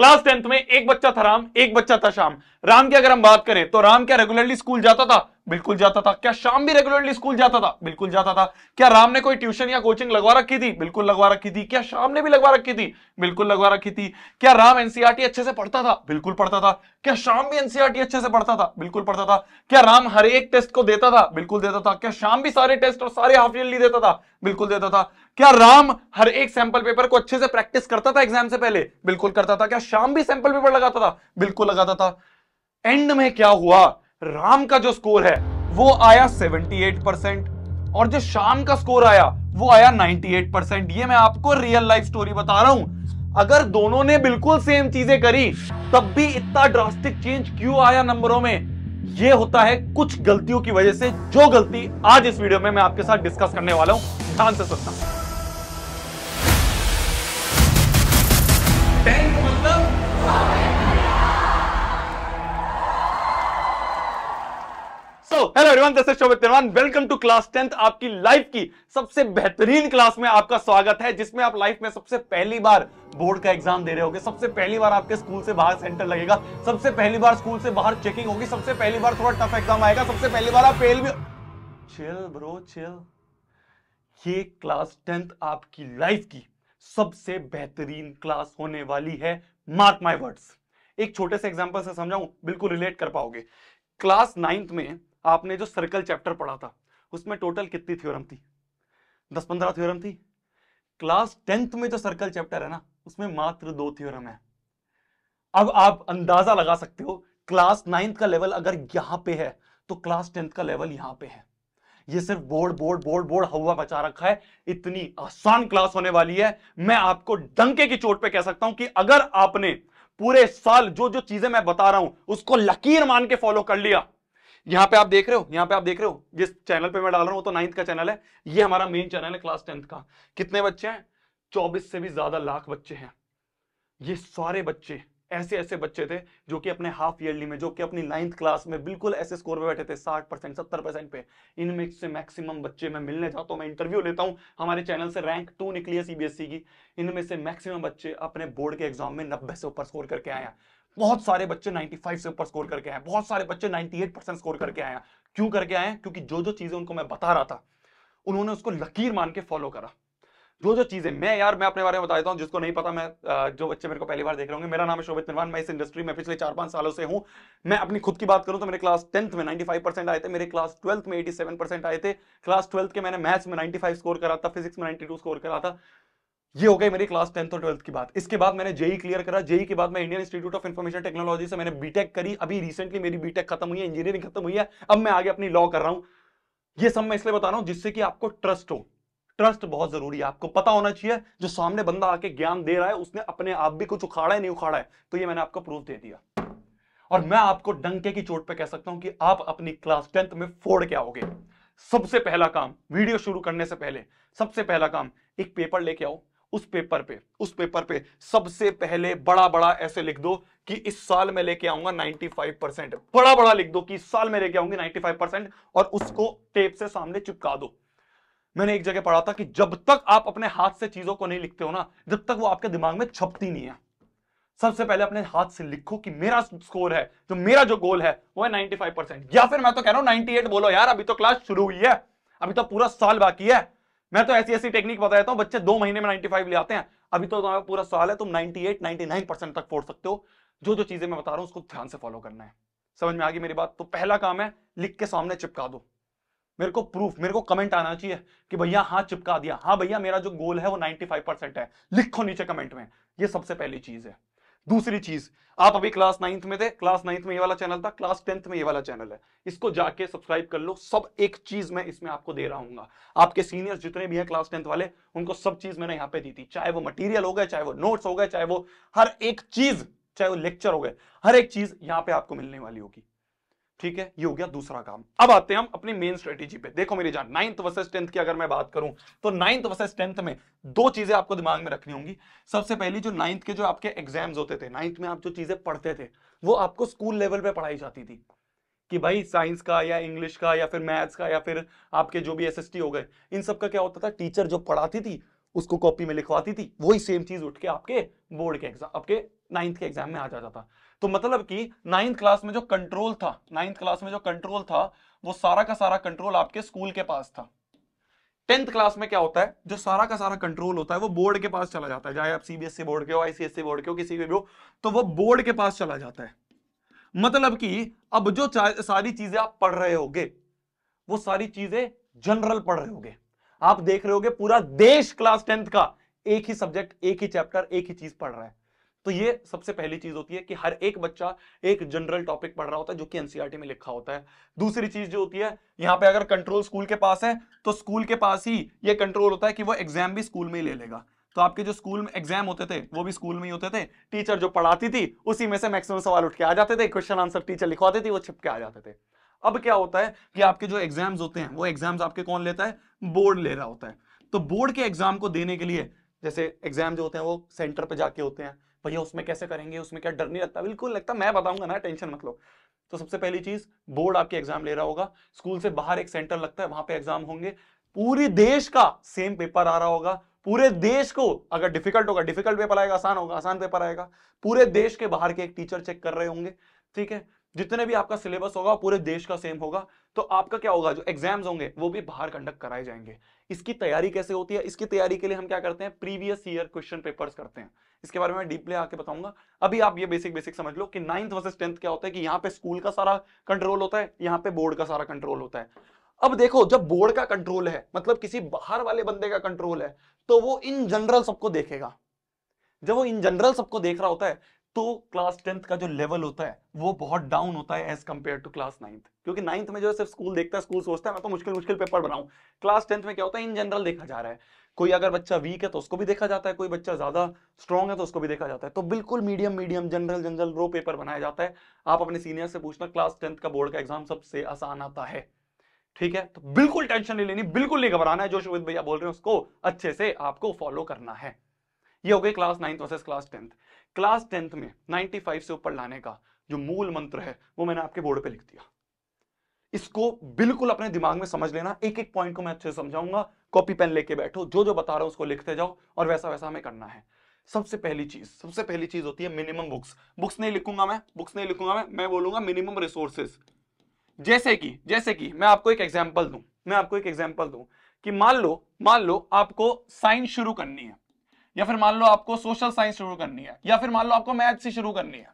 class tenth में एक बच्चा था राम एक बच्चा था शाम राम की अगर हम बात करें तो राम क्या रेगुलरली स्कूल जाता था बिल्कुल जाता था क्या शाम भी रेगुलरली स्कूल जाता था बिल्कुल जाता था क्या राम ने कोई ट्यूशन या कोचिंग लगवा रखी थी बिल्कुल लगवा रखी थी क्या शाम ने भी लगवा रखी थी बिल्कुल लगवा रखी थी क्या राम एनसीआरटी e अच्छे से पढ़ता था बिल्कुल पढ़ता था क्या शाम भी एनसीआरटी e अच्छे से पढ़ता था बिल्कुल पढ़ता था क्या राम हर एक टेस्ट को देता था बिल्कुल देता था क्या शाम भी सारे टेस्ट और सारे हाफ ईयरली देता था बिल्कुल देता था क्या राम हर एक सैंपल पेपर को अच्छे से प्रैक्टिस करता था एग्जाम से पहले बिल्कुल करता था क्या शाम भी सैंपल पेपर लगाता था बिल्कुल लगाता था एंड में क्या हुआ राम का जो स्कोर है वो आया 78 परसेंट और जो शाम का स्कोर आया वो आया 98 परसेंट ये मैं आपको रियल लाइफ स्टोरी बता रहा हूं अगर दोनों ने बिल्कुल सेम चीजें करी तब भी इतना ड्रास्टिक चेंज क्यों आया नंबरों में ये होता है कुछ गलतियों की वजह से जो गलती आज इस वीडियो में मैं आपके साथ डिस्कस करने वाला हूं ध्यान से हूं hello everyone this is Shobhit Tirwan welcome to class tenth आपकी लाइफ की सबसे बेहतरीन क्लास में आपका स्वागत है जिसमें आप लाइफ में सबसे पहली बार बोर्ड का एग्जाम दे रहे होगे सबसे पहली बार आपके स्कूल से बाहर सेंटर लगेगा सबसे पहली बार स्कूल से बाहर चेकिंग होगी सबसे पहली बार थोड़ा टफ एग्जाम आएगा सबसे पहली बार आप फेल भी चिल ब्रो चिल ये क्लास टेंथ आपकी लाइफ की सबसे बेहतरीन क्लास होने वाली है मार्क माई वर्ड्स एक छोटे से एग्जाम्पल से समझाऊं बिल्कुल रिलेट कर पाओगे क्लास नाइन्थ में आपने जो सर्कल चैप्टर पढ़ा था उसमें टोटल कितनी थ्योरम थी दस पंद्रह थ्योरम थी क्लास टेंथ में जो सर्कल चैप्टर है ना उसमें मात्र दो थ्योरम है अब आप अंदाजा लगा सकते हो क्लास नाइन्थ का लेवल अगर यहां पे है तो क्लास टेंथ का लेवल यहां पे है ये सिर्फ बोर्ड बोर्ड बोर्ड बोर्ड हवा बचा रखा है इतनी आसान क्लास होने वाली है मैं आपको डंके की चोट पे कह सकता हूं कि अगर आपने पूरे साल जो जो चीजें मैं बता रहा हूं उसको लकीर मान के फॉलो कर लिया यहाँ पे आप देख रहे हो यहाँ पे आप देख रहे हो जिस चैनल पे मैं डाल रहा हूं वो तो नाइन्थ का चैनल है ये हमारा मेन चैनल है क्लास टेंथ का कितने बच्चे हैं चौबीस से भी ज्यादा लाख बच्चे हैं ये सारे बच्चे ऐसे ऐसे बच्चे थे जो कि अपने हाफ ईयरली में जो कि अपनी नाइन्थ क्लास में बिल्कुल ऐसे स्कोर पे बैठे थे साठ परसेंट सत्तर परसेंट पे इनमें से मैक्सिमम बच्चे मैं मिलने जाता हूं मैं इंटरव्यू लेता हूँ हमारे चैनल से रैंक टू निकली है सीबीएसई e की इनमें से मैक्सिमम बच्चे अपने बोर्ड के एग्जाम में नब्बे से ऊपर स्कोर करके आए बहुत सारे बच्चे 95 से ऊपर स्कोर करके आए बहुत सारे बच्चे 98 परसेंट स्कोर करके आए क्यों करके आए क्योंकि जो जो चीजें उनको मैं बता रहा था उन्होंने उसको लकीर मान के फॉलो करा जो जो चीजें मैं यार मैं अपने बारे में बता देता हूं जिसको नहीं पता मैं जो बच्चे मेरे को पहली बार देख रहे होंगे मेरा नाम है शोभित निर्वाण मैं इस इंडस्ट्री में पिछले चार पांच सालों से हूं मैं अपनी खुद की बात करूं तो मेरे क्लास टेंथ में 95 परसेंट आए थे मेरे क्लास ट्वेल्थ में एटी आए थे क्लास ट्वेल्थ के मैंने मैथ्स में नाइन्टी स्कोर करा था फिजिक्स में नाइन्टी स्कोर करा था ये हो गई मेरी क्लास टेंथ और ट्वेल्थ की बात इसके बाद मैंने जेई क्लियर करा जेई के बाद मैं Indian Institute of Information Technology से मैंने बीटेक करी अभी रिसेंटली मेरी बीटेक खत्म हुई है इंजीनियरिंग खत्म हुई है अब मैं आगे अपनी लॉ कर रहा हूं ये सब मैं इसलिए बता रहा हूं जिससे कि आपको ट्रस्ट हो ट्रस्ट बहुत जरूरी है आपको पता होना चाहिए जो सामने बंदा आके ज्ञान दे रहा है उसने अपने आप भी कुछ उखाड़ा है नहीं उखाड़ा है तो ये मैंने आपको प्रूफ दे दिया और मैं आपको डंके की चोट पर कह सकता हूं कि आप अपनी क्लास टेंथ में फोड़ के आओगे सबसे पहला काम वीडियो शुरू करने से पहले सबसे पहला काम एक पेपर लेके आओ उस पेपर पे उस पेपर पे सबसे पहले बड़ा बड़ा ऐसे लिख दो कि इस साल में लेके आऊंगा 95 परसेंट बड़ा बड़ा लिख दो कि इस साल में लेके आऊंगी 95 परसेंट और उसको टेप से सामने चिपका दो मैंने एक जगह पढ़ा था कि जब तक आप अपने हाथ से चीजों को नहीं लिखते हो ना जब तक वो आपके दिमाग में छपती नहीं है सबसे पहले अपने हाथ से लिखो कि मेरा स्कोर है जो मेरा जो गोल है वो है 95 परसेंट या फिर मैं तो कह रहा हूं 98 बोलो यार अभी तो क्लास शुरू हुई है अभी तो पूरा साल बाकी है मैं तो ऐसी ऐसी टेक्निक बता देता हूँ बच्चे दो महीने में फाइव ले आते हैं अभी तो तुम्हारा पूरा सवाल है तुम एट नाइन्टी नाइन परसेंट तक फोड़ सकते हो जो जो चीजें मैं बता रहा हूँ उसको ध्यान से फॉलो करना है समझ में आ गई मेरी बात तो पहला काम है लिख के सामने चिपका दो मेरे को प्रूफ मेरे को कमेंट आना चाहिए कि भैया हाँ चिपका दिया हाँ भैया मेरा जो गोल है वो फाइव परसेंट है लिखो नीचे कमेंट में ये सबसे पहली चीज है दूसरी चीज आप अभी क्लास नाइन्थ में थे क्लास नाइन्थ में ये वाला चैनल था क्लास टेंथ में ये वाला चैनल है इसको जाके सब्सक्राइब कर लो सब एक चीज मैं इसमें आपको दे रहा हूँ आपके सीनियर जितने भी हैं क्लास टेंथ वाले उनको सब चीज मैंने यहाँ पे दी थी चाहे वो मटेरियल हो गए चाहे वो नोट्स हो गए चाहे वो हर एक चीज चाहे वो लेक्चर हो गए हर एक चीज यहाँ पे आपको मिलने वाली होगी ठीक है ये हो गया दूसरा काम अब आते हैं हम अपनी मेन स्ट्रेटेजी पे देखो मेरी जान नाइन्थ वर्सेस टेंथ की अगर मैं बात करूं तो नाइन्थ वर्सेस टेंथ में दो चीजें आपको दिमाग में रखनी होंगी सबसे पहली जो नाइन्थ के जो आपके एग्जाम्स होते थे नाइन्थ में आप जो चीजें पढ़ते थे वो आपको स्कूल लेवल पे पढ़ाई जाती थी कि भाई साइंस का या इंग्लिश का या फिर मैथ्स का या फिर आपके जो भी एस हो गए इन सब का क्या होता था टीचर जो पढ़ाती थी उसको कॉपी में लिखवाती थी वही सेम चीज उठ के आपके बोर्ड के एग्जाम आपके नाइन्थ के एग्जाम में आ जाता था तो मतलब कि नाइन्थ क्लास में जो कंट्रोल था नाइन्थ क्लास में जो कंट्रोल था वो सारा का सारा कंट्रोल आपके स्कूल के पास था टेंथ क्लास में क्या होता है जो सारा का सारा कंट्रोल होता है वो बोर्ड के पास चला जाता है चाहे आप सीबीएसई बोर्ड e के हो आईसीएससी बोर्ड e के हो किसी के भी हो तो वो बोर्ड के पास चला जाता है मतलब कि अब जो सारी चीजें आप पढ़ रहे होगे वो सारी चीजें जनरल पढ़ रहे होगे आप देख रहे होगे पूरा देश क्लास टेंथ का एक ही सब्जेक्ट एक ही चैप्टर एक ही चीज पढ़ रहा है तो ये सबसे पहली चीज होती है कि हर एक बच्चा एक जनरल टॉपिक पढ़ रहा होता है जो कि एनसीईआरटी e में लिखा होता है दूसरी चीज जो होती है यहाँ पे अगर कंट्रोल स्कूल के पास है तो स्कूल के पास ही ये कंट्रोल होता है कि वो एग्जाम भी स्कूल में ही ले लेगा तो आपके जो स्कूल में एग्जाम होते थे वो भी स्कूल में ही होते थे टीचर जो पढ़ाती थी उसी में से मैक्सिमम सवाल उठ के आ जाते थे क्वेश्चन आंसर टीचर लिखवाते थे वो छिपके आ जाते थे अब क्या होता है कि आपके जो एग्जाम्स होते हैं वो एग्जाम्स आपके कौन लेता है बोर्ड ले रहा होता है तो बोर्ड के एग्जाम को देने के लिए जैसे एग्जाम जो होते हैं वो सेंटर पे जाके होते हैं भैया उसमें कैसे करेंगे उसमें क्या डर नहीं लगता बिल्कुल लगता मैं बताऊंगा ना टेंशन मत लो तो सबसे पहली चीज बोर्ड आपके एग्जाम ले रहा होगा स्कूल से बाहर एक सेंटर लगता है वहां पे एग्जाम होंगे पूरे देश का सेम पेपर आ रहा होगा पूरे देश को अगर डिफिकल्ट होगा डिफिकल्ट पेपर आएगा आसान होगा आसान पेपर आएगा पूरे देश के बाहर के एक टीचर चेक कर रहे होंगे ठीक है जितने भी आपका सिलेबस होगा पूरे देश का सेम होगा तो आपका क्या होगा जो एग्जाम्स होंगे वो भी बाहर कंडक्ट कराए जाएंगे इसकी तैयारी कैसे होती है इसकी तैयारी के लिए हम क्या करते हैं प्रीवियस ईयर क्वेश्चन पेपर्स करते हैं इसके बारे में डीपली आके बताऊंगा अभी आप ये बेसिक बेसिक समझ लो कि नाइन्थ वर्सेस टेंथ क्या होता है कि यहाँ पे स्कूल का सारा कंट्रोल होता है यहाँ पे बोर्ड का सारा कंट्रोल होता है अब देखो जब बोर्ड का कंट्रोल है मतलब किसी बाहर वाले बंदे का कंट्रोल है तो वो इन जनरल सबको देखेगा जब वो इन जनरल सबको देख रहा होता है तो क्लास टेंथ का जो लेवल होता है वो बहुत डाउन होता है as compare to class ninth क्योंकि नाइन्थ में जो है सिर्फ स्कूल देखता है स्कूल सोचता है मैं तो मुश्किल मुश्किल पेपर बनाऊं क्लास टेंथ में क्या होता है इन जनरल देखा जा रहा है कोई अगर बच्चा वीक है तो उसको भी देखा जाता है कोई बच्चा ज्यादा स्ट्रॉन्ग है तो उसको भी देखा जाता है तो बिल्कुल मीडियम मीडियम जनरल जनरल रो पेपर बनाया जाता है आप अपने सीनियर से पूछना क्लास टेंथ का बोर्ड का एग्जाम सबसे आसान आता है ठीक है तो बिल्कुल टेंशन नहीं लेनी बिल्कुल नहीं घबराना है जो शोभित भैया बोल रहे हैं उसको अच्छे से आपको फॉलो करना है ये हो गई class ninth versus class tenth class tenth में 95 से ऊपर लाने का जो मूल मंत्र है वो मैंने आपके बोर्ड पे लिख दिया इसको बिल्कुल अपने दिमाग में समझ लेना एक एक पॉइंट को मैं अच्छे से समझाऊंगा कॉपी पेन लेके बैठो जो जो बता रहा हूं उसको लिखते जाओ और वैसा वैसा हमें करना है सबसे पहली चीज सबसे पहली चीज होती है मिनिमम बुक्स बुक्स नहीं लिखूंगा मैं बुक्स नहीं लिखूंगा मैं मैं बोलूंगा मिनिमम रिसोर्सेज जैसे कि जैसे कि मैं आपको एक एग्जाम्पल दू मैं आपको एक एग्जाम्पल दू कि मान लो मान लो आपको साइंस शुरू करनी है या फिर मान लो आपको सोशल साइंस शुरू करनी है या फिर मान लो आपको मैथ से शुरू करनी है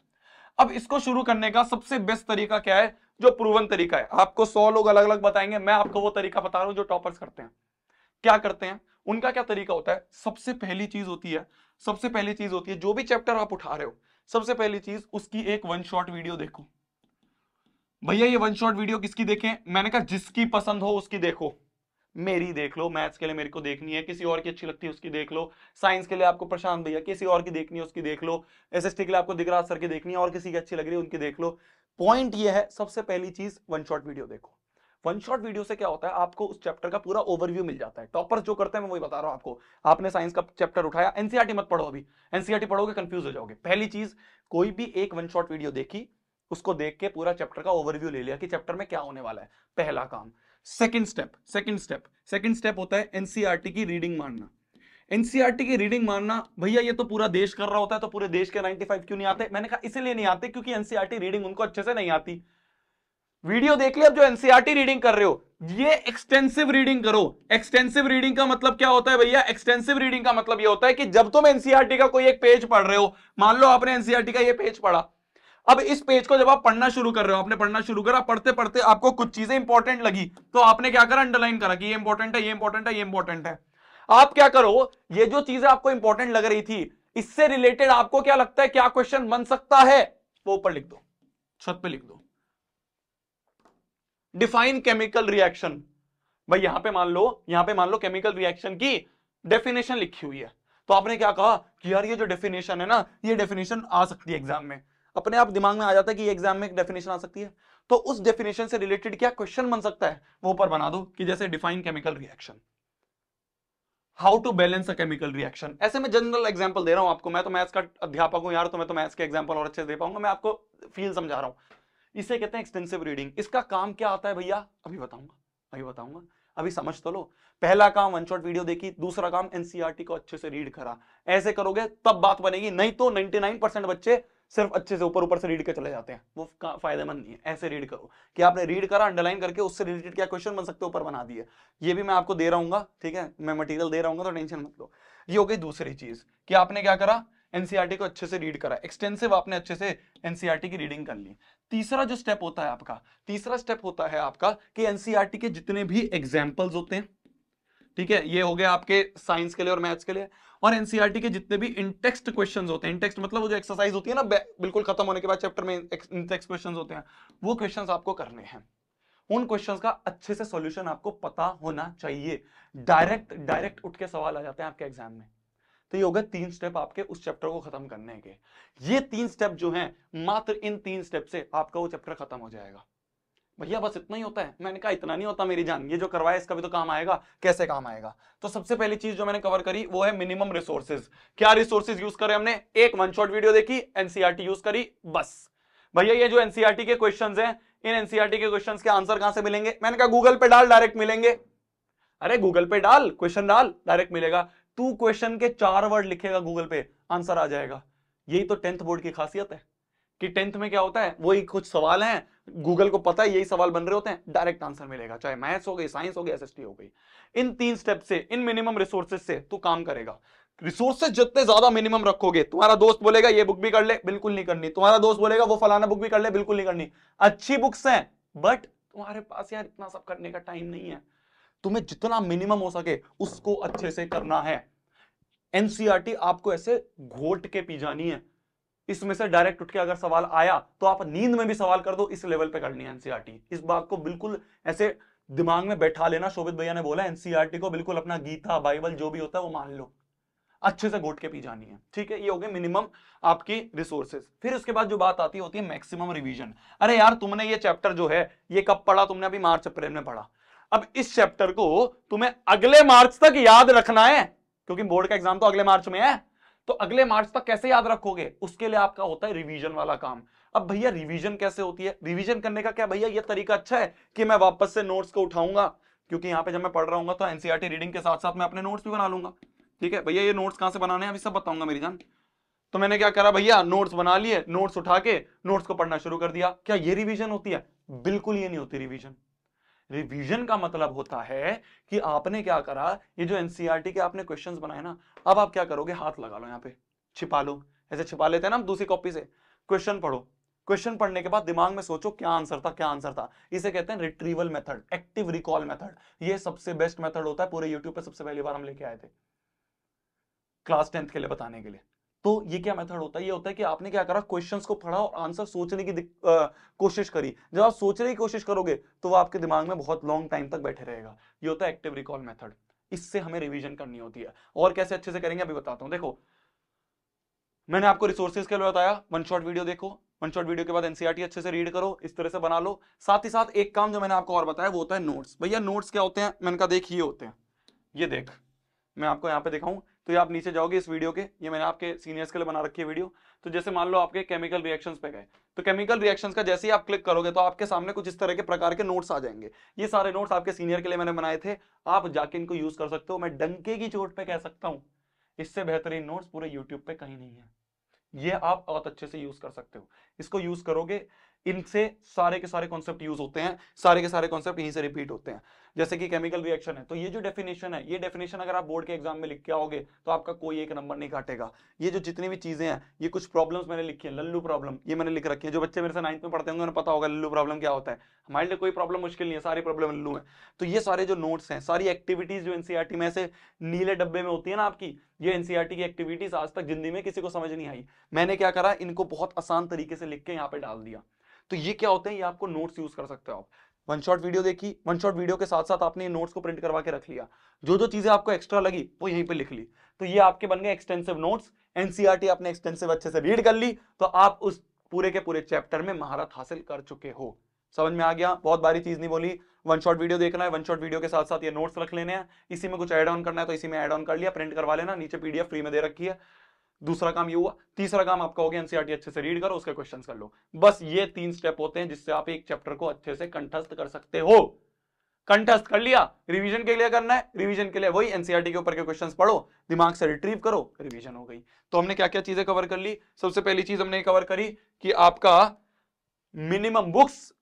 अब इसको शुरू करने का सबसे बेस्ट तरीका क्या है जो प्रूवन तरीका है आपको सौ लोग अलग अलग बताएंगे मैं आपको वो तरीका बता रहा हूँ जो टॉपर्स करते हैं क्या करते हैं उनका क्या तरीका होता है सबसे पहली चीज होती है सबसे पहली चीज होती है जो भी चैप्टर आप उठा रहे हो सबसे पहली चीज उसकी एक वन शॉट वीडियो देखो भैया ये वन शॉट वीडियो किसकी देखें मैंने कहा जिसकी पसंद हो उसकी देखो मेरी देख लो मैथ्स के लिए मेरे को देखनी है किसी और की अच्छी लगती है उसकी देख लो साइंस के लिए आपको प्रशांत भैया किसी और की देखनी है उसकी देख लो एस एस टी के लिए आपको दिखरा सर की देखनी है और किसी की अच्छी लग रही है उनकी देख लो पॉइंट ये है सबसे पहली चीज वन शॉट वीडियो देखो वन शॉट वीडियो से क्या होता है आपको उस चैप्टर का पूरा ओवरव्यू मिल जाता है टॉपर्स जो करते हैं मैं वही बता रहा हूं आपको आपने साइंस का चैप्टर उठाया एनसीआरटी e मत पढ़ो अभी एनसीआरटी e पढ़ोगे कंफ्यूज हो जाओगे पहली चीज कोई भी एक वन शॉट वीडियो देखी उसको देख के पूरा चैप्टर का ओवरव्यू ले लिया कि चैप्टर में क्या होने वाला है पहला काम second step second step second step होता है एनसीआरटी e की रीडिंग मानना एनसीआरटी की रीडिंग मानना भैया ये तो पूरा देश कर रहा होता है तो पूरे देश के 95 क्यों नहीं आते मैंने कहा इसलिए नहीं आते क्योंकि एनसीआरटी रीडिंग e उनको अच्छे से नहीं आती वीडियो देख लिया अब जो एनसीआरटी रीडिंग e कर रहे हो ये एक्सटेंसिव रीडिंग करो एक्सटेंसिव रीडिंग का मतलब क्या होता है भैया एक्सटेंसिव रीडिंग का मतलब ये होता है कि जब तुम तो एनसीआरटी का कोई एक पेज पढ़ रहे हो मान लो आपने एनसीआरटी का ये पेज पढ़ा अब इस पेज को जब आप पढ़ना शुरू कर रहे हो आपने पढ़ना शुरू करा पढ़ते पढ़ते आपको कुछ चीजें इंपॉर्टेंट लगी तो आपने क्या करा अंडरलाइन करा कि ये इंपॉर्टेंट है ये इंपॉर्टेंट है ये इंपॉर्टेंट है आप क्या करो ये जो चीजें आपको इंपॉर्टेंट लग रही थी इससे रिलेटेड आपको क्या लगता है क्या क्वेश्चन बन सकता है वो ऊपर लिख दो छत पर लिख दो डिफाइन केमिकल रिएक्शन भाई यहां पे मान लो यहां पे मान लो केमिकल रिएक्शन की डेफिनेशन लिखी हुई है तो आपने क्या कहा कि यार ये जो डेफिनेशन है ना ये डेफिनेशन आ सकती है एग्जाम में अपने आप दिमाग में आ जाता है कि एग्जाम में एक डेफिनेशन आ सकती है तो उस डेफिनेशन से रिलेटेड क्या क्वेश्चन बन सकता है वो ऊपर बना दो कि जैसे define chemical reaction how to balance a chemical reaction ऐसे में जनरल एग्जाम्पल दे रहा हूं आपको मैं तो मैथ्स का अध्यापक हूं यार तो मैं तो मैथ्स के एग्जाम्पल और अच्छे से दे पाऊंगा मैं आपको फील समझा रहा हूं इसे कहते हैं एक्सटेंसिव रीडिंग इसका काम क्या आता है भैया अभी बताऊंगा अभी बताऊंगा अभी समझ तो लो पहला काम वन शॉट वीडियो देखी दूसरा काम एनसीआरटी e को अच्छे से रीड करा ऐसे करोगे तब बात बनेगी नहीं तो 99 परसेंट बच्चे सिर्फ अच्छे से ऊपर ऊपर से रीड के चले जाते हैं वो फायदेमंद नहीं है ऐसे रीड करो कि आपने रीड करा अंडरलाइन करके उससे रिलेटेड क्या क्वेश्चन बन सकते हो ऊपर बना दिए ये भी मैं आपको दे रहा ठीक है मैं मटेरियल दे रहा हूँ तो टेंशन मत लो ये हो गई दूसरी चीज कि आपने क्या करा एनसीईआरटी e को अच्छे से रीड करा एक्सटेंसिव आपने अच्छे से एनसीईआरटी e की रीडिंग कर ली तीसरा जो स्टेप होता है आपका तीसरा स्टेप होता है आपका कि एनसीईआरटी e के जितने भी एग्जाम्पल्स होते हैं ठीक है ये हो गया आपके साइंस के लिए और मैथ्स के लिए और एनसीआरटी e के जितने भी इंटेक्स्ट क्वेश्चंस होते हैं इंटेक्स्ट मतलब वो जो एक्सरसाइज होती है ना बिल्कुल खत्म होने के बाद चैप्टर में इंटेक्स्ट क्वेश्चंस होते हैं वो क्वेश्चंस आपको करने हैं उन क्वेश्चंस का अच्छे से सॉल्यूशन आपको पता होना चाहिए डायरेक्ट डायरेक्ट उठ के सवाल आ जाते हैं आपके एग्जाम में तो ये हो गए तीन स्टेप आपके उस चैप्टर को खत्म करने के ये तीन स्टेप जो है मात्र इन तीन स्टेप से आपका वो चैप्टर खत्म हो जाएगा भैया बस इतना ही होता है मैंने कहा इतना नहीं होता मेरी जान ये जो करवाया इसका भी तो काम आएगा कैसे काम आएगा तो सबसे पहली चीज जो मैंने कवर करी वो है मिनिमम रिसोर्सेज क्या रिसोर्सेज यूज करे हमने एक वन शॉट वीडियो देखी एनसीआरटी यूज e करी बस भैया ये जो एनसीआरटी e के क्वेश्चन है इन एनसीआरटी e के क्वेश्चन के आंसर कहां से मिलेंगे मैंने कहा गूगल पे डाल डायरेक्ट मिलेंगे अरे गूगल पे डाल क्वेश्चन डाल डायरेक्ट मिलेगा तू क्वेश्चन के चार वर्ड लिखेगा गूगल पे आंसर आ जाएगा यही तो टेंथ बोर्ड की खासियत है कि टेंथ में क्या होता है वही कुछ सवाल हैं गूगल को पता है यही सवाल बन रहे होते हैं डायरेक्ट आंसर मिलेगा चाहे मैथ्स हो गई साइंस हो गई एसएसटी हो गई इन तीन स्टेप से इन मिनिमम रिसोर्सेज से तू काम करेगा रिसोर्सेज जितने ज्यादा मिनिमम रखोगे तुम्हारा दोस्त बोलेगा ये बुक भी कर ले बिल्कुल नहीं करनी तुम्हारा दोस्त बोलेगा वो फलाना बुक भी कर ले बिल्कुल नहीं करनी अच्छी बुक्स हैं बट तुम्हारे पास यार इतना सब करने का टाइम नहीं है तुम्हें जितना मिनिमम हो सके उसको अच्छे से करना है एनसीआरटी आपको ऐसे घोट के पी जानी है इसमें से डायरेक्ट उठ के अगर सवाल आया तो आप नींद में भी सवाल कर दो इस लेवल पे करनी है एनसीआरटी e इस बात को बिल्कुल ऐसे दिमाग में बैठा लेना शोभित भैया ने बोला एनसीआरटी e को बिल्कुल अपना गीता बाइबल जो भी होता है वो मान लो अच्छे से घोट के पी जानी है ठीक है ये हो गए मिनिमम आपकी रिसोर्सेज फिर उसके बाद जो बात आती होती है मैक्सिमम रिविजन अरे यार तुमने ये चैप्टर जो है ये कब पढ़ा तुमने अभी मार्च अप्रैल में पढ़ा अब इस चैप्टर को तुम्हें अगले मार्च तक याद रखना है क्योंकि बोर्ड का एग्जाम तो अगले मार्च में है तो अगले मार्च तक कैसे याद रखोगे उसके लिए आपका होता है रिवीजन वाला काम अब भैया रिवीजन कैसे होती है रिवीजन करने का क्या भैया ये तरीका अच्छा है कि मैं वापस से नोट्स को उठाऊंगा क्योंकि यहाँ पे जब मैं पढ़ रहा हूँ तो एनसीआरटी रीडिंग e के साथ साथ मैं अपने नोट्स भी बना लूंगा ठीक है भैया ये नोट्स कहाँ से बनाने हैं अभी सब बताऊंगा मेरी जान तो मैंने क्या करा भैया नोट्स बना लिए नोट्स उठा के नोट्स को पढ़ना शुरू कर दिया क्या ये रिवीजन होती है बिल्कुल ये नहीं होती रिवीजन रिवीजन का मतलब होता है कि आपने क्या करा ये जो एनसीईआरटी e के आपने क्वेश्चंस बनाए ना अब आप क्या करोगे हाथ लगा लो यहाँ पे छिपा लो ऐसे छिपा लेते हैं ना हम दूसरी कॉपी से क्वेश्चन पढ़ो क्वेश्चन पढ़ने के बाद दिमाग में सोचो क्या आंसर था क्या आंसर था इसे कहते हैं retrieval method active recall method ये सबसे बेस्ट मेथड होता है पूरे यूट्यूब पर सबसे पहली बार हम लेके आए थे क्लास टेंथ के लिए बताने के लिए तो ये क्या मेथड होता है ये होता है कि आपने क्या करा क्वेश्चंस को पढ़ा और आंसर सोचने की आ, कोशिश करी जब आप सोचने की कोशिश करोगे तो वो आपके दिमाग में बहुत लॉन्ग टाइम तक बैठे रहेगा ये होता है एक्टिव रिकॉल मेथड इससे हमें रिवीजन करनी होती है और कैसे अच्छे से करेंगे अभी बताता हूँ देखो मैंने आपको रिसोर्सेज के लिए बताया वन शॉर्ट वीडियो देखो वन शॉर्ट वीडियो के बाद एनसीआरटी e अच्छे से रीड करो इस तरह से बना लो साथ ही साथ एक काम जो मैंने आपको और बताया वो होता है नोट्स भैया नोट्स क्या होते हैं मैंने कहा देख ये होते हैं ये देख मैं आपको यहाँ पे दिखाऊं तो ये आप नीचे जाओगे इस वीडियो के ये मैंने आपके सीनियर्स के लिए बना रखी है वीडियो तो जैसे मान लो आपके केमिकल रिएक्शन पे गए तो केमिकल रिएक्शन का जैसे ही आप क्लिक करोगे तो आपके सामने कुछ इस तरह के प्रकार के नोट्स आ जाएंगे ये सारे नोट्स आपके सीनियर के लिए मैंने बनाए थे आप जाके इनको यूज कर सकते हो मैं डंके की चोट पे कह सकता हूँ इससे बेहतरीन नोट्स पूरे यूट्यूब पे कहीं नहीं है ये आप बहुत अच्छे से यूज कर सकते हो इसको यूज करोगे इनसे सारे के सारे कॉन्सेप्ट यूज होते हैं सारे के सारे कॉन्सेप्ट यहीं से रिपीट होते हैं जैसे कि केमिकल रिएक्शन है तो ये जो डेफिनेशन है ये डेफिनेशन अगर आप बोर्ड के एग्जाम में लिख के आओगे तो आपका कोई एक नंबर नहीं काटेगा ये जो जितनी भी चीजें हैं ये कुछ प्रॉब्लम्स मैंने लिखी है लल्लू प्रॉब्लम ये मैंने लिख रखी है जो बच्चे मेरे से नाइन्थ में पढ़ते हैं उन्हें पता होगा लल्लू प्रॉब्लम क्या होता है हमारे लिए कोई प्रॉब्लम मुश्किल नहीं है सारी प्रॉब्लम लल्लू है तो ये सारे जो नोट्स हैं सारी एक्टिविटीज जो एनसीआरटी e में ऐसे नीले डब्बे में होती है ना आपकी ये एनसीआरटी e की एक्टिविटीज आज तक जिंदगी में किसी को समझ नहीं आई मैंने क्या करा इनको बहुत आसान तरीके से लिख के यहाँ पे डाल दिया तो ये क्या होते हैं ये आपको नोट्स यूज कर सकते हो आप वन शॉट वीडियो देखी वन शॉट वीडियो के साथ साथ आपने ये नोट्स को प्रिंट करवा के रख लिया जो जो चीजें आपको एक्स्ट्रा लगी वो यहीं पे लिख ली तो ये आपके बन गए एक्सटेंसिव नोट्स एनसीआरटी आपने एक्सटेंसिव अच्छे से रीड कर ली तो आप उस पूरे के पूरे चैप्टर में महारत हासिल कर चुके हो समझ में आ गया बहुत बारी चीज नहीं बोली वन शॉट वीडियो देखना है वन शॉट वीडियो के साथ साथ ये नोट्स रख लेने हैं इसी में कुछ एड ऑन करना है तो इसी में एड ऑन कर लिया प्रिंट करवा लेना नीचे पीडीएफ फ्री में दे रखी है दूसरा काम ये हुआ तीसरा काम आपका हो गया एनसीईआरटी e अच्छे से रीड करो उसके क्वेश्चन कर लो बस ये तीन स्टेप होते हैं जिससे आप एक चैप्टर को अच्छे से कंठस्थ कर सकते हो कंठस्थ कर लिया रिवीजन के लिए करना है रिवीजन के लिए वही एनसीआरटी e के ऊपर के क्वेश्चंस पढ़ो दिमाग से रिट्रीव करो रिवीजन हो गई तो हमने क्या क्या चीजें कवर कर ली सबसे पहली चीज हमने कवर करी कि आपका मिनिमम बुक्स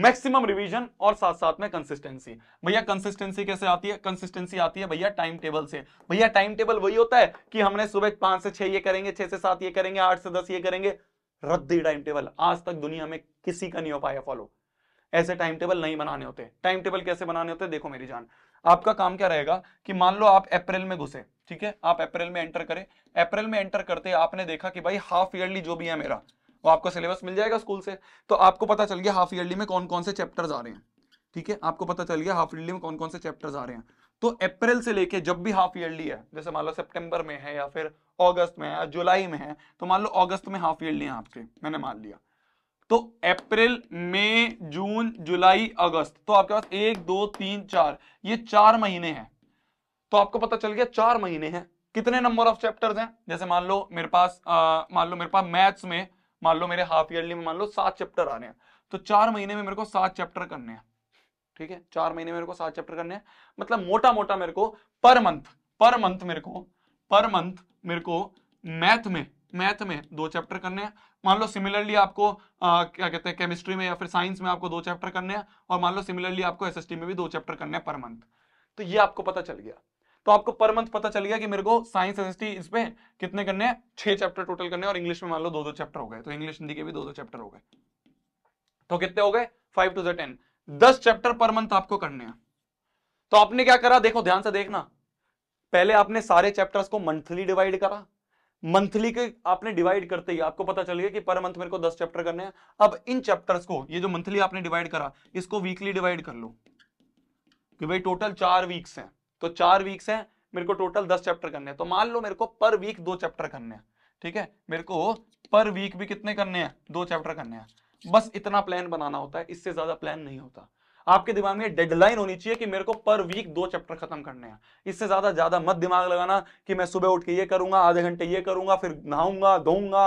मैक्सिमम रिवीजन और साथ साथ में कंसिस्टेंसी भैया कंसिस्टेंसी कैसे आती है कंसिस्टेंसी आती है भैया टाइम टेबल से भैया टाइम टेबल वही होता है कि हमने सुबह पांच से छह ये करेंगे छह से सात ये करेंगे आठ से दस ये करेंगे रद्दी टाइम टेबल आज तक दुनिया में किसी का नहीं हो पाया फॉलो ऐसे टाइम टेबल नहीं बनाने होते टाइम टेबल कैसे बनाने होते देखो मेरी जान आपका काम क्या रहेगा कि मान लो आप अप्रैल में घुसे ठीक है आप अप्रैल में एंटर करें अप्रैल में एंटर करते आपने देखा कि भाई हाफ ईयरली जो भी है मेरा वो आपको सिलेबस मिल जाएगा स्कूल से तो आपको पता चल गया हाफ ईयरली में कौन कौन से चैप्टर्स आ रहे हैं ठीक है आपको पता चल गया हाफ ईयरली में कौन कौन से चैप्टर्स आ रहे हैं तो अप्रैल से लेके जब भी हाफ ईयरली है जैसे मान लो सेप्टेम्बर में है या फिर अगस्त में है जुलाई में है तो मान लो अगस्त में हाफ ईयरली है आपके मैंने मान लिया तो अप्रैल मई जून जुलाई अगस्त तो आपके पास एक दो तीन चार ये चार महीने हैं तो आपको पता चल गया चार महीने हैं कितने नंबर ऑफ चैप्टर्स हैं जैसे मान लो मेरे पास मान लो मेरे पास मैथ्स में मान लो मेरे हाफ ईयरली में मान लो सात चैप्टर आने हैं तो चार महीने में मेरे को सात चैप्टर करने हैं ठीक है चार महीने में मेरे को सात चैप्टर करने हैं मतलब मोटा मोटा मेरे को पर मंथ पर मंथ मेरे को पर मंथ मेरे को मैथ में मैथ में दो चैप्टर करने हैं मान लो सिमिलरली आपको आ, क्या कहते हैं केमिस्ट्री में या फिर साइंस में आपको दो चैप्टर करने हैं और मान लो सिमिलरली आपको एसएसटी में भी दो चैप्टर करने हैं पर मंथ तो ये आपको पता चल गया तो आपको पर मंथ पता चल गया कि मेरे को साइंस एस इस पे कितने करने हैं छह चैप्टर टोटल करने और इंग्लिश में मान लो दो दो चैप्टर हो गए तो इंग्लिश हिंदी के भी दो दो चैप्टर हो गए तो कितने हो गए फाइव टू टेन दस चैप्टर पर मंथ आपको करने हैं तो आपने क्या करा देखो ध्यान से देखना पहले आपने सारे चैप्टर्स को मंथली डिवाइड करा मंथली के आपने डिवाइड करते ही आपको पता चल गया कि पर मंथ मेरे को दस चैप्टर करने हैं अब इन चैप्टर्स को ये जो मंथली आपने डिवाइड करा इसको वीकली डिवाइड कर लो कि भाई टोटल चार वीक्स हैं तो चार वीक्स हैं मेरे को टोटल दस चैप्टर करने हैं तो मान लो मेरे को पर वीक दो चैप्टर करने हैं ठीक है मेरे को पर वीक भी कितने करने हैं दो चैप्टर करने हैं बस इतना प्लान बनाना होता है इससे ज्यादा प्लान नहीं होता आपके दिमाग में डेडलाइन होनी चाहिए कि मेरे को पर वीक दो चैप्टर खत्म करने हैं इससे ज्यादा ज्यादा मत दिमाग लगाना कि मैं सुबह उठ के ये करूंगा आधे घंटे ये करूंगा फिर नहाऊंगा धोऊंगा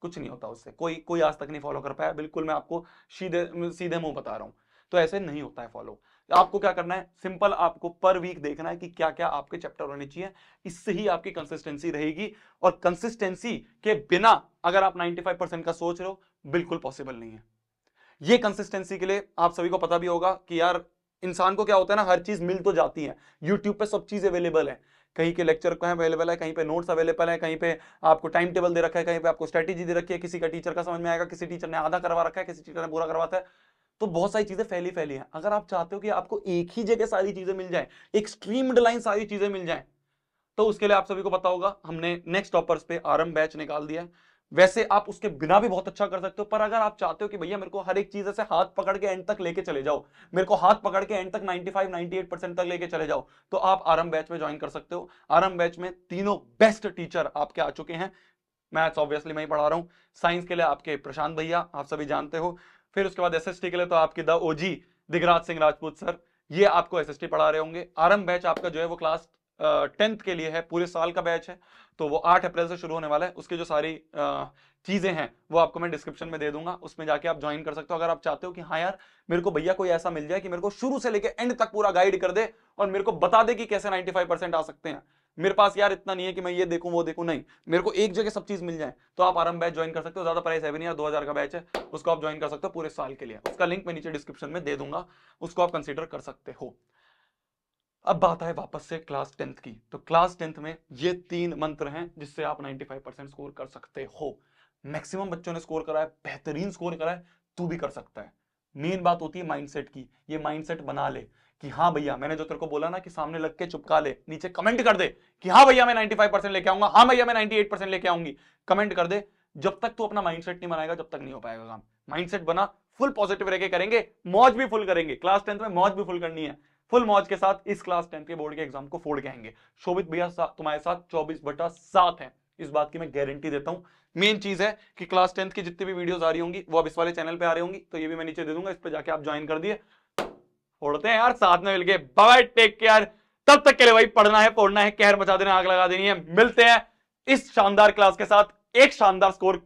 कुछ नहीं होता उससे कोई कोई आज तक नहीं फॉलो कर पाया बिल्कुल मैं आपको सीधे सीधे मुंह बता रहा हूं तो ऐसे नहीं होता है फॉलो आपको क्या करना है सिंपल आपको पर वीक देखना है कि क्या क्या आपके चैप्टर होने चाहिए इससे ही आपकी कंसिस्टेंसी रहेगी और कंसिस्टेंसी के बिना अगर आप 95 परसेंट का सोच रहे हो बिल्कुल पॉसिबल नहीं है ये कंसिस्टेंसी के लिए आप सभी को पता भी होगा कि यार इंसान को क्या होता है ना हर चीज मिल तो जाती है यूट्यूब पर सब चीज अवेलेबल है कहीं के लेक्चर को अवेलेबल है कहीं पे नोट्स अवेलेबल है कहीं पे आपको टाइम टेबल दे रखा है कहीं पे आपको स्ट्रेटेजी दे रखी है किसी का टीचर का समझ में आएगा किसी टीचर ने आधा करवा रखा है किसी टीचर ने पूरा करवाता है तो बहुत सारी चीजें फैली फैली हैं अगर आप चाहते हो कि आपको एक ही जगह सारी चीजें मिल जाए एक स्ट्रीम्ड लाइन सारी चीजें मिल जाए तो उसके लिए आप सभी को पता होगा हमने नेक्स्ट टॉपर्स पे आरम बैच निकाल दिया है वैसे आप उसके बिना भी बहुत अच्छा कर सकते हो पर अगर आप चाहते हो कि भैया मेरे को हर एक चीज ऐसे हाथ पकड़ के एंड तक लेके चले जाओ मेरे को हाथ पकड़ के एंड तक 95 98 परसेंट तक लेके चले जाओ तो आप आरम बैच में ज्वाइन कर सकते हो आरम बैच में तीनों बेस्ट टीचर आपके आ चुके हैं मैथ्स ऑब्वियसली मैं ही पढ़ा रहा हूँ साइंस के लिए आपके प्रशांत भैया आप सभी जानते हो फिर उसके बाद एस के लिए तो आपकी the OG Digraj Singh Rajput sir ये आपको एस पढ़ा रहे होंगे आरंभ बैच आपका जो है वो क्लास टेंथ के लिए है पूरे साल का बैच है तो वो आठ अप्रैल से शुरू होने वाला है उसकी जो सारी चीज़ें हैं वो आपको मैं डिस्क्रिप्शन में दे दूंगा उसमें जाके आप ज्वाइन कर सकते हो अगर आप चाहते हो कि हाँ यार मेरे को भैया कोई ऐसा मिल जाए कि मेरे को शुरू से लेकर एंड तक पूरा गाइड कर दे और मेरे को बता दे कि कैसे 95 परसेंट आ सकते हैं मेरे पास यार इतना नहीं है कि मैं ये देखूं वो देखूं नहीं मेरे को एक जगह सब चीज मिल जाए तो आप आराम बैच ज्वाइन कर सकते हो ज्यादा प्राइस है भी नहीं यार दो का बैच है उसको आप ज्वाइन कर सकते हो पूरे साल के लिए उसका लिंक मैं नीचे डिस्क्रिप्शन में दे दूंगा उसको आप कंसिडर कर सकते हो अब बात है वापस से क्लास टेंथ की तो क्लास टेंथ में ये तीन मंत्र हैं जिससे आप नाइनटी परसेंट स्कोर कर सकते हो मैक्सिमम बच्चों ने स्कोर करा है बेहतरीन स्कोर करा है तू भी कर सकता है मेन बात होती है माइंडसेट की ये माइंडसेट बना ले कि हाँ भैया मैंने जो तेरे को बोला ना कि सामने लग के चुपका ले नीचे कमेंट कर दे कि हाँ भैया मैं 95 परसेंट लेके आऊंगा हाँ भैया मैं 98 परसेंट लेके आऊंगी कमेंट कर दे जब तक तू अपना माइंडसेट नहीं बनाएगा जब तक नहीं हो पाएगा काम माइंडसेट बना फुल पॉजिटिव रह के करेंगे मौज भी फुल करेंगे क्लास टेंथ में मौज भी फुल करनी है फुल मौज के साथ इस क्लास टेंथ के बोर्ड के एग्जाम को फोड़ के आएंगे शोभित भैया तुम्हारे साथ चौबीस बटा सात है इस बात की मैं गारंटी देता हूं मेन चीज है कि क्लास टेंथ की जितनी भी वीडियोस आ रही होंगी वो अब इस वाले चैनल पे आ रही होंगी तो ये भी मैं नीचे दे दूंगा इस पर जाके आप ज्वाइन कर दिए फोड़ते हैं यार साथ में मिलके बाय टेक केयर तब तक के लिए भाई पढ़ना है पोड़ना है कहर मचा देना आग लगा देनी है मिलते हैं इस शानदार क्लास के साथ एक शानदार स्कोर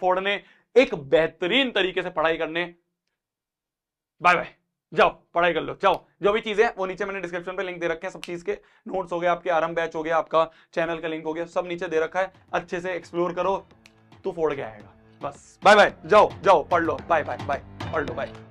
फोड़ने एक बेहतरीन तरीके से पढ़ाई करने बाय बाय जाओ पढ़ाई कर लो जाओ जो भी चीजें वो नीचे मैंने डिस्क्रिप्शन पे लिंक दे रखे हैं सब चीज के नोट्स हो गए आपके आरम बैच हो गया आपका चैनल का लिंक हो गया सब नीचे दे रखा है अच्छे से एक्सप्लोर करो तू फोड़ के आएगा बस बाय बाय जाओ जाओ पढ़ लो बाय बाय बाय पढ़ लो बाय